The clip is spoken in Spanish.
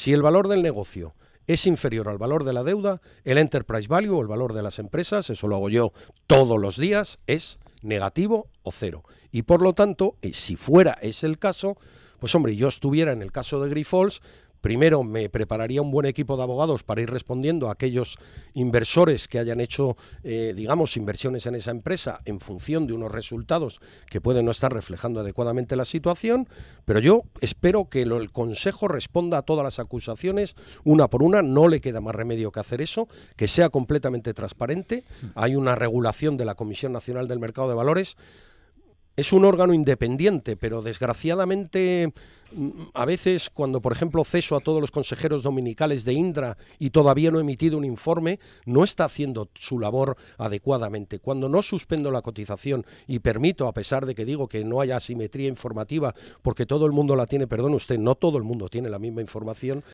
Si el valor del negocio es inferior al valor de la deuda, el enterprise value o el valor de las empresas, eso lo hago yo todos los días, es negativo o cero. Y por lo tanto, eh, si fuera ese el caso, pues hombre, yo estuviera en el caso de Grifols, Primero, me prepararía un buen equipo de abogados para ir respondiendo a aquellos inversores que hayan hecho, eh, digamos, inversiones en esa empresa en función de unos resultados que pueden no estar reflejando adecuadamente la situación. Pero yo espero que el Consejo responda a todas las acusaciones una por una. No le queda más remedio que hacer eso, que sea completamente transparente. Mm. Hay una regulación de la Comisión Nacional del Mercado de Valores es un órgano independiente, pero desgraciadamente mm, a veces cuando, por ejemplo, ceso a todos los consejeros dominicales de Indra y todavía no he emitido un informe, no está haciendo su labor adecuadamente. Cuando no suspendo la cotización y permito, a pesar de que digo que no haya asimetría informativa, porque todo el mundo la tiene, perdón usted, no todo el mundo tiene la misma información,